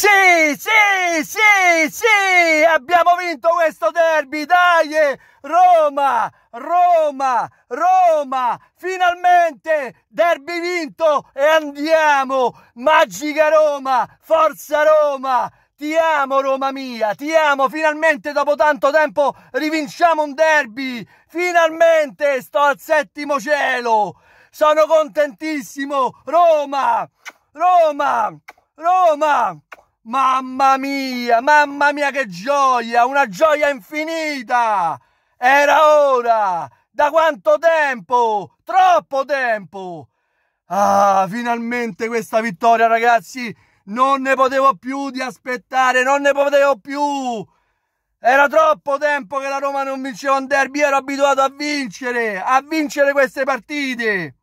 Sì, sì, sì, sì, abbiamo vinto questo derby, dai! Eh. Roma, Roma, Roma, finalmente derby vinto e andiamo! Magica Roma, forza Roma! Ti amo Roma mia, ti amo, finalmente dopo tanto tempo rivinciamo un derby, finalmente sto al settimo cielo, sono contentissimo, Roma, Roma, Roma! Mamma mia, mamma mia che gioia, una gioia infinita! Era ora! Da quanto tempo? Troppo tempo! Ah, finalmente questa vittoria, ragazzi! Non ne potevo più di aspettare, non ne potevo più! Era troppo tempo che la Roma non vinceva un derby, ero abituato a vincere, a vincere queste partite!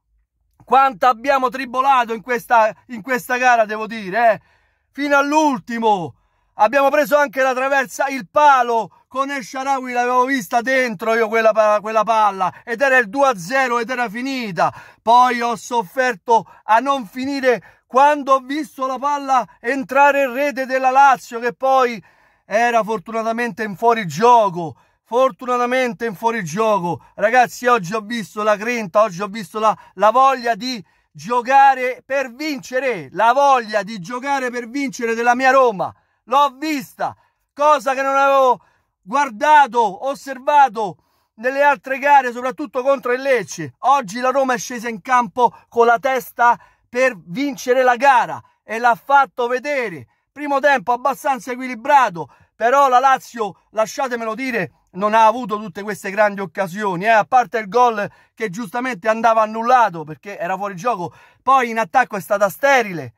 Quanto abbiamo tribolato in questa, in questa gara, devo dire, eh! fino all'ultimo. Abbiamo preso anche la traversa, il palo con El Sharawi l'avevo vista dentro io quella, quella palla ed era il 2-0 ed era finita. Poi ho sofferto a non finire quando ho visto la palla entrare in rete della Lazio che poi era fortunatamente in fuori gioco. Fortunatamente in fuori gioco. Ragazzi, oggi ho visto la grinta, oggi ho visto la, la voglia di giocare per vincere, la voglia di giocare per vincere della mia Roma. L'ho vista, cosa che non avevo guardato, osservato nelle altre gare, soprattutto contro il Lecce. Oggi la Roma è scesa in campo con la testa per vincere la gara e l'ha fatto vedere. Primo tempo abbastanza equilibrato, però la Lazio, lasciatemelo dire, non ha avuto tutte queste grandi occasioni, eh? a parte il gol che giustamente andava annullato perché era fuori gioco, poi in attacco è stata sterile,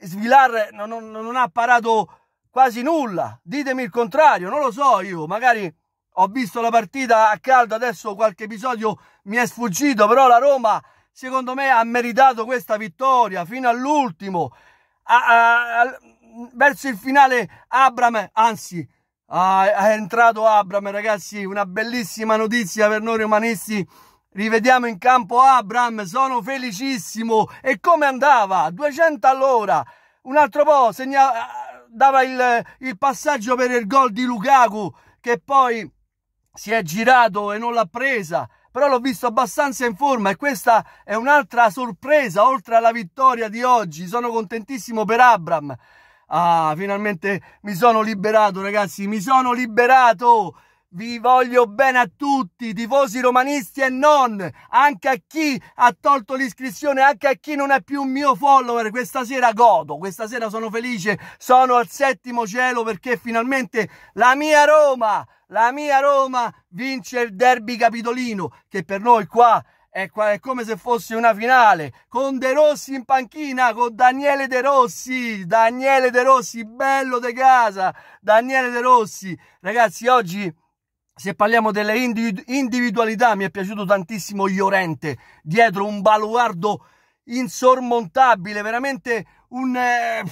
Svilar non, non, non ha parato quasi nulla, ditemi il contrario, non lo so io, magari ho visto la partita a caldo, adesso qualche episodio mi è sfuggito, però la Roma secondo me ha meritato questa vittoria fino all'ultimo. A, a, a, verso il finale Abram, anzi, è entrato Abram, ragazzi, una bellissima notizia per noi romanisti. Rivediamo in campo Abram, sono felicissimo. E come andava? 200 all'ora. Un altro po' segna... dava il, il passaggio per il gol di Lukaku, che poi si è girato e non l'ha presa però l'ho visto abbastanza in forma e questa è un'altra sorpresa oltre alla vittoria di oggi. Sono contentissimo per Abram. Ah, finalmente mi sono liberato, ragazzi, mi sono liberato! Vi voglio bene a tutti, tifosi romanisti e non, anche a chi ha tolto l'iscrizione, anche a chi non è più mio follower. Questa sera godo, questa sera sono felice, sono al settimo cielo perché finalmente la mia Roma, la mia Roma vince il derby capitolino che per noi qua è, qua, è come se fosse una finale con De Rossi in panchina con Daniele De Rossi Daniele De Rossi bello di casa Daniele De Rossi ragazzi oggi se parliamo delle individu individualità mi è piaciuto tantissimo Iorente dietro un baluardo insormontabile veramente un eh,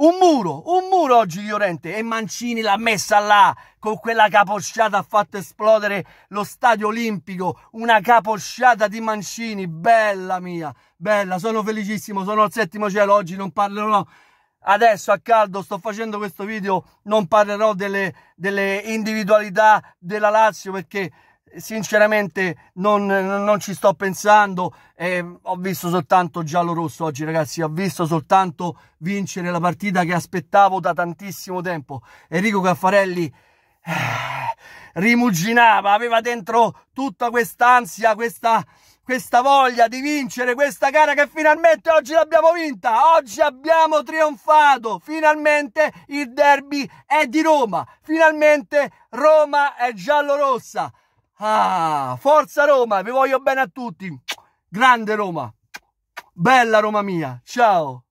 un muro, sicuro oggi Llorente e Mancini l'ha messa là con quella caposciata ha fatto esplodere lo stadio olimpico una caposciata di Mancini bella mia bella sono felicissimo sono al settimo cielo oggi non parlerò adesso a caldo sto facendo questo video non parlerò delle, delle individualità della Lazio perché sinceramente non, non, ci sto pensando eh, ho visto soltanto giallo-rosso oggi ragazzi ho visto soltanto vincere la partita che aspettavo da tantissimo tempo Enrico Caffarelli eh, rimuginava aveva dentro tutta quest'ansia questa, questa voglia di vincere questa gara che finalmente oggi l'abbiamo vinta oggi abbiamo trionfato finalmente il derby è di Roma finalmente Roma è giallo-rossa Ah, forza Roma, vi voglio bene a tutti. Grande Roma. Bella Roma mia. Ciao.